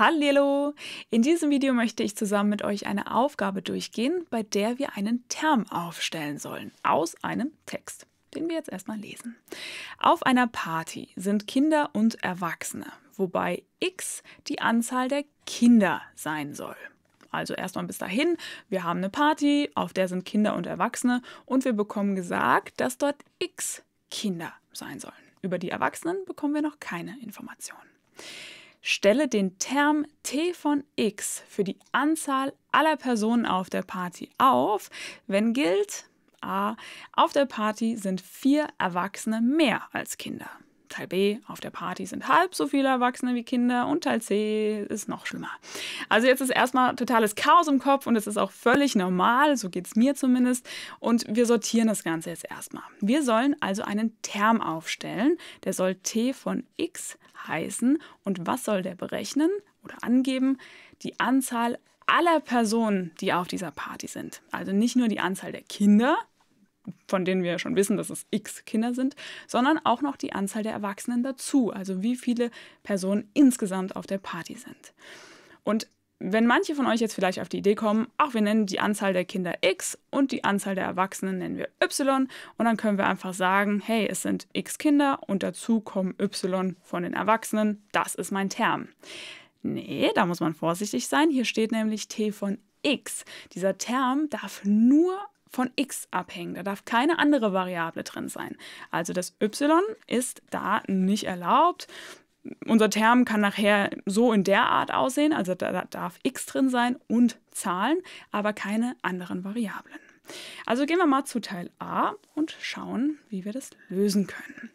Hallo! In diesem Video möchte ich zusammen mit euch eine Aufgabe durchgehen, bei der wir einen Term aufstellen sollen aus einem Text, den wir jetzt erstmal lesen. Auf einer Party sind Kinder und Erwachsene, wobei x die Anzahl der Kinder sein soll. Also erstmal bis dahin, wir haben eine Party, auf der sind Kinder und Erwachsene und wir bekommen gesagt, dass dort x Kinder sein sollen. Über die Erwachsenen bekommen wir noch keine Informationen. Stelle den Term t von x für die Anzahl aller Personen auf der Party auf, wenn gilt, a, auf der Party sind vier Erwachsene mehr als Kinder. Teil B, auf der Party sind halb so viele Erwachsene wie Kinder und Teil C ist noch schlimmer. Also jetzt ist erstmal totales Chaos im Kopf und es ist auch völlig normal, so geht es mir zumindest. Und wir sortieren das Ganze jetzt erstmal. Wir sollen also einen Term aufstellen, der soll T von X heißen und was soll der berechnen oder angeben? Die Anzahl aller Personen, die auf dieser Party sind. Also nicht nur die Anzahl der Kinder, von denen wir schon wissen, dass es x Kinder sind, sondern auch noch die Anzahl der Erwachsenen dazu, also wie viele Personen insgesamt auf der Party sind. Und wenn manche von euch jetzt vielleicht auf die Idee kommen, ach, wir nennen die Anzahl der Kinder x und die Anzahl der Erwachsenen nennen wir y und dann können wir einfach sagen, hey, es sind x Kinder und dazu kommen y von den Erwachsenen, das ist mein Term. Nee, da muss man vorsichtig sein. Hier steht nämlich t von x. Dieser Term darf nur von x abhängen. Da darf keine andere Variable drin sein. Also das y ist da nicht erlaubt. Unser Term kann nachher so in der Art aussehen, also da darf x drin sein und Zahlen, aber keine anderen Variablen. Also gehen wir mal zu Teil A und schauen, wie wir das lösen können.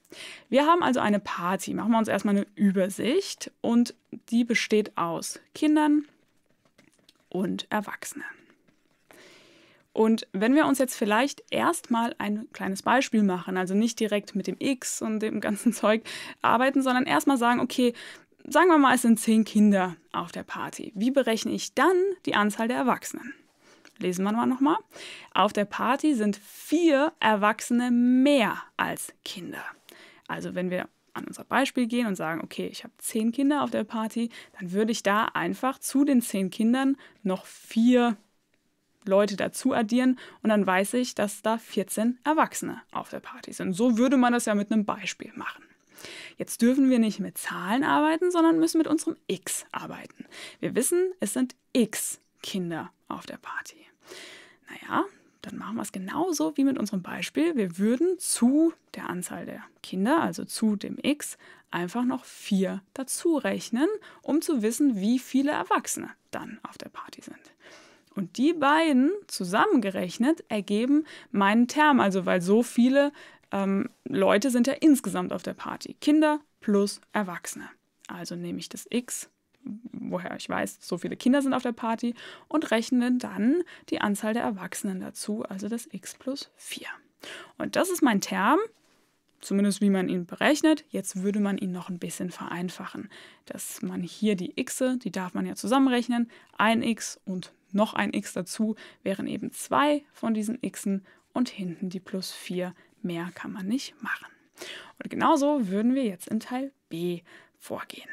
Wir haben also eine Party. Machen wir uns erstmal eine Übersicht und die besteht aus Kindern und Erwachsenen. Und wenn wir uns jetzt vielleicht erstmal ein kleines Beispiel machen, also nicht direkt mit dem X und dem ganzen Zeug arbeiten, sondern erstmal sagen, okay, sagen wir mal, es sind zehn Kinder auf der Party. Wie berechne ich dann die Anzahl der Erwachsenen? Lesen wir mal nochmal. Auf der Party sind vier Erwachsene mehr als Kinder. Also wenn wir an unser Beispiel gehen und sagen, okay, ich habe zehn Kinder auf der Party, dann würde ich da einfach zu den zehn Kindern noch vier Leute dazu addieren und dann weiß ich, dass da 14 Erwachsene auf der Party sind. So würde man das ja mit einem Beispiel machen. Jetzt dürfen wir nicht mit Zahlen arbeiten, sondern müssen mit unserem X arbeiten. Wir wissen, es sind X Kinder auf der Party. Naja, dann machen wir es genauso wie mit unserem Beispiel. Wir würden zu der Anzahl der Kinder, also zu dem X, einfach noch 4 dazu rechnen, um zu wissen, wie viele Erwachsene dann auf der Party sind. Und die beiden zusammengerechnet ergeben meinen Term, also weil so viele ähm, Leute sind ja insgesamt auf der Party. Kinder plus Erwachsene. Also nehme ich das X, woher ich weiß, so viele Kinder sind auf der Party, und rechne dann die Anzahl der Erwachsenen dazu, also das X plus 4. Und das ist mein Term, zumindest wie man ihn berechnet. Jetzt würde man ihn noch ein bisschen vereinfachen, dass man hier die x, die darf man ja zusammenrechnen, 1 x und noch ein x dazu, wären eben zwei von diesen xen und hinten die plus 4. Mehr kann man nicht machen. Und genauso würden wir jetzt in Teil B vorgehen.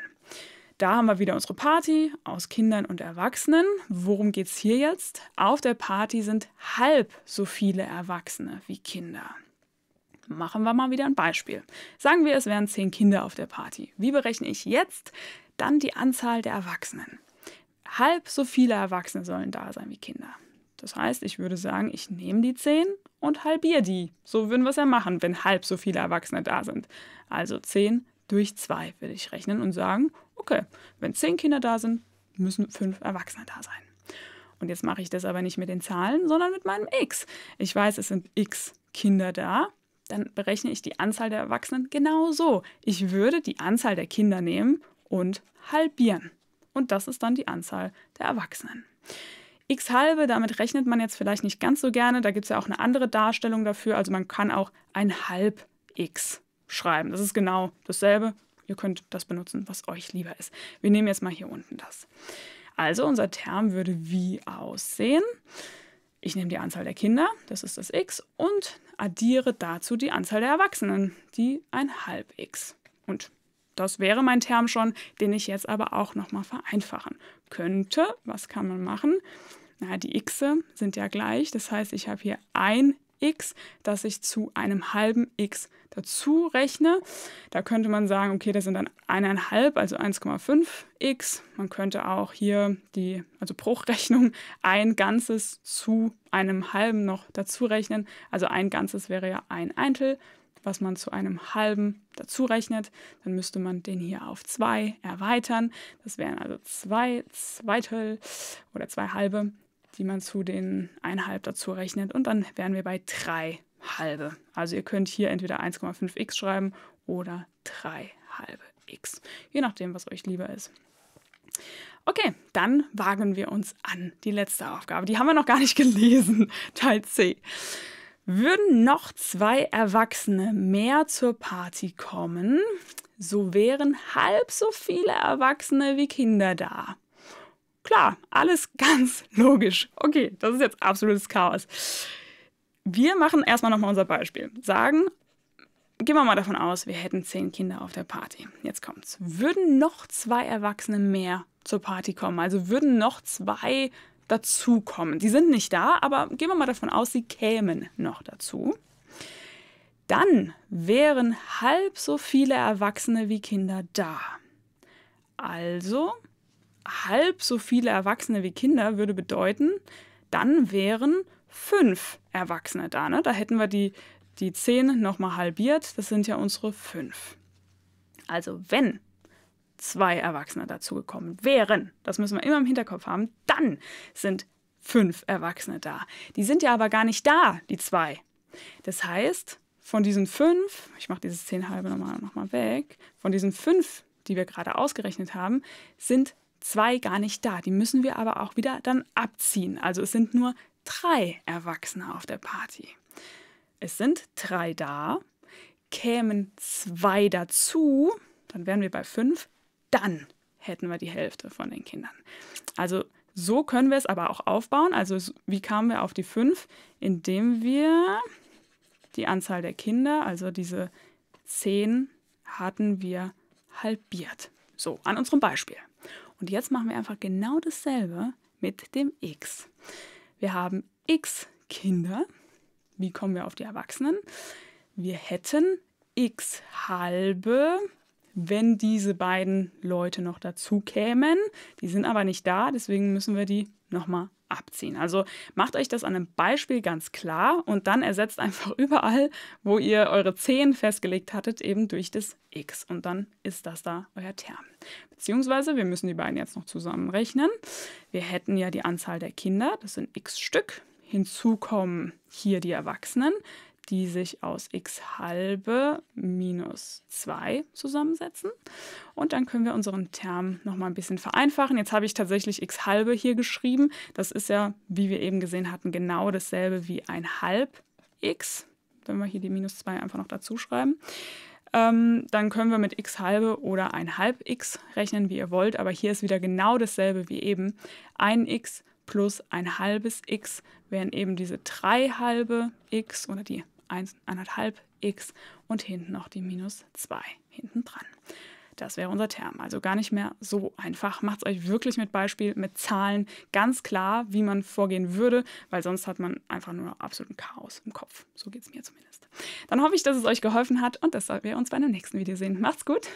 Da haben wir wieder unsere Party aus Kindern und Erwachsenen. Worum geht es hier jetzt? Auf der Party sind halb so viele Erwachsene wie Kinder. Machen wir mal wieder ein Beispiel. Sagen wir, es wären zehn Kinder auf der Party. Wie berechne ich jetzt dann die Anzahl der Erwachsenen? halb so viele Erwachsene sollen da sein wie Kinder. Das heißt, ich würde sagen, ich nehme die 10 und halbiere die. So würden wir es ja machen, wenn halb so viele Erwachsene da sind. Also 10 durch 2 würde ich rechnen und sagen, okay, wenn 10 Kinder da sind, müssen 5 Erwachsene da sein. Und jetzt mache ich das aber nicht mit den Zahlen, sondern mit meinem x. Ich weiß, es sind x Kinder da, dann berechne ich die Anzahl der Erwachsenen genau so. Ich würde die Anzahl der Kinder nehmen und halbieren und das ist dann die Anzahl der Erwachsenen. X halbe, damit rechnet man jetzt vielleicht nicht ganz so gerne, da gibt es ja auch eine andere Darstellung dafür, also man kann auch ein halb X schreiben. Das ist genau dasselbe. Ihr könnt das benutzen, was euch lieber ist. Wir nehmen jetzt mal hier unten das. Also unser Term würde wie aussehen. Ich nehme die Anzahl der Kinder, das ist das x, und addiere dazu die Anzahl der Erwachsenen, die ein halb x. Und das wäre mein Term schon, den ich jetzt aber auch nochmal vereinfachen könnte. Was kann man machen? Na, die x sind ja gleich. Das heißt, ich habe hier ein x, das ich zu einem halben x dazu rechne. Da könnte man sagen, okay, das sind dann eineinhalb, also 1,5x. Man könnte auch hier die, also Bruchrechnung, ein Ganzes zu einem halben noch dazu rechnen. Also ein Ganzes wäre ja ein Eintel was man zu einem halben dazu rechnet, dann müsste man den hier auf 2 erweitern. Das wären also 2 zwei Zweitel oder 2 zwei halbe, die man zu den 1,5 dazu rechnet. Und dann wären wir bei 3 halbe. Also ihr könnt hier entweder 1,5x schreiben oder 3 halbe x, je nachdem, was euch lieber ist. Okay, dann wagen wir uns an die letzte Aufgabe. Die haben wir noch gar nicht gelesen, Teil C. Würden noch zwei Erwachsene mehr zur Party kommen, so wären halb so viele Erwachsene wie Kinder da. Klar, alles ganz logisch. Okay, das ist jetzt absolutes Chaos. Wir machen erstmal nochmal unser Beispiel. Sagen, gehen wir mal davon aus, wir hätten zehn Kinder auf der Party. Jetzt kommt's. Würden noch zwei Erwachsene mehr zur Party kommen? Also würden noch zwei dazukommen. Die sind nicht da, aber gehen wir mal davon aus, sie kämen noch dazu. Dann wären halb so viele Erwachsene wie Kinder da. Also halb so viele Erwachsene wie Kinder würde bedeuten, dann wären fünf Erwachsene da. Ne? Da hätten wir die, die zehn nochmal halbiert. Das sind ja unsere fünf. Also wenn zwei Erwachsene dazugekommen wären, das müssen wir immer im Hinterkopf haben, dann sind fünf Erwachsene da. Die sind ja aber gar nicht da, die zwei. Das heißt, von diesen fünf, ich mache dieses zehn halbe nochmal, nochmal weg, von diesen fünf, die wir gerade ausgerechnet haben, sind zwei gar nicht da. Die müssen wir aber auch wieder dann abziehen. Also es sind nur drei Erwachsene auf der Party. Es sind drei da. Kämen zwei dazu, dann wären wir bei fünf, dann hätten wir die Hälfte von den Kindern. Also so können wir es aber auch aufbauen. Also wie kamen wir auf die fünf? Indem wir die Anzahl der Kinder, also diese zehn, hatten wir halbiert. So, an unserem Beispiel. Und jetzt machen wir einfach genau dasselbe mit dem x. Wir haben x Kinder. Wie kommen wir auf die Erwachsenen? Wir hätten x halbe wenn diese beiden Leute noch dazu kämen. Die sind aber nicht da, deswegen müssen wir die nochmal abziehen. Also macht euch das an einem Beispiel ganz klar und dann ersetzt einfach überall, wo ihr eure 10 festgelegt hattet, eben durch das x. Und dann ist das da euer Term. Beziehungsweise wir müssen die beiden jetzt noch zusammenrechnen. Wir hätten ja die Anzahl der Kinder, das sind x Stück. Hinzu kommen hier die Erwachsenen die sich aus x halbe minus 2 zusammensetzen. Und dann können wir unseren Term nochmal ein bisschen vereinfachen. Jetzt habe ich tatsächlich x halbe hier geschrieben. Das ist ja, wie wir eben gesehen hatten, genau dasselbe wie ein halb x. Wenn wir hier die minus 2 einfach noch dazu schreiben. Ähm, dann können wir mit x halbe oder ein halb x rechnen, wie ihr wollt. Aber hier ist wieder genau dasselbe wie eben. Ein x plus ein halbes x wären eben diese 3 halbe x oder die 1,5x und hinten noch die minus 2 hinten dran. Das wäre unser Term. Also gar nicht mehr so einfach. Macht es euch wirklich mit Beispiel, mit Zahlen ganz klar, wie man vorgehen würde, weil sonst hat man einfach nur absoluten Chaos im Kopf. So geht es mir zumindest. Dann hoffe ich, dass es euch geholfen hat und dass wir uns bei einem nächsten Video sehen. Macht's gut!